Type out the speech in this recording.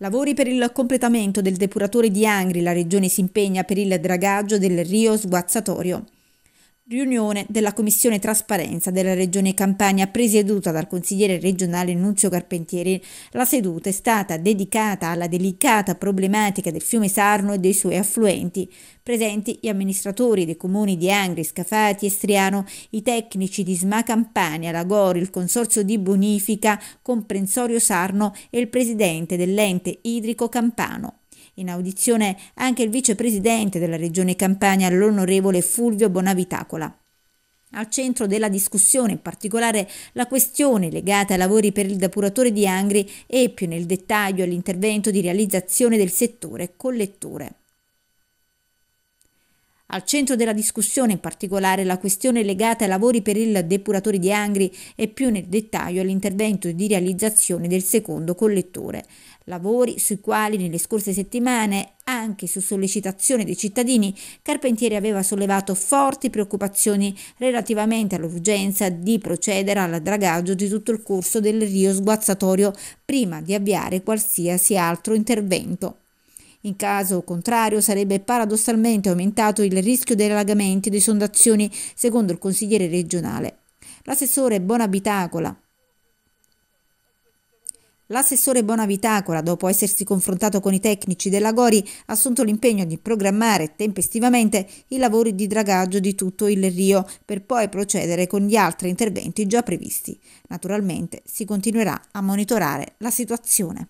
Lavori per il completamento del depuratore di Angri, la regione si impegna per il dragaggio del Rio Sguazzatorio riunione della Commissione Trasparenza della Regione Campania presieduta dal consigliere regionale Nunzio Carpentieri. La seduta è stata dedicata alla delicata problematica del fiume Sarno e dei suoi affluenti. Presenti gli amministratori dei comuni di Angri, Scafati e Striano, i tecnici di SMA Campania, Lagori, il Consorzio di Bonifica, Comprensorio Sarno e il presidente dell'ente idrico campano. In audizione anche il vicepresidente della Regione Campania, l'onorevole Fulvio Bonavitacola. Al centro della discussione, in particolare la questione legata ai lavori per il depuratore di Angri e più nel dettaglio all'intervento di realizzazione del settore collettore. Al centro della discussione in particolare la questione legata ai lavori per il depuratore di Angri e più nel dettaglio all'intervento di realizzazione del secondo collettore, lavori sui quali nelle scorse settimane, anche su sollecitazione dei cittadini, Carpentieri aveva sollevato forti preoccupazioni relativamente all'urgenza di procedere al dragaggio di tutto il corso del rio sguazzatorio prima di avviare qualsiasi altro intervento. In caso contrario sarebbe paradossalmente aumentato il rischio di allagamenti e di sondazioni, secondo il consigliere regionale. L'assessore Bonabitacola, L'assessore Bonavitacola, dopo essersi confrontato con i tecnici della Gori, ha assunto l'impegno di programmare tempestivamente i lavori di dragaggio di tutto il rio per poi procedere con gli altri interventi già previsti. Naturalmente si continuerà a monitorare la situazione.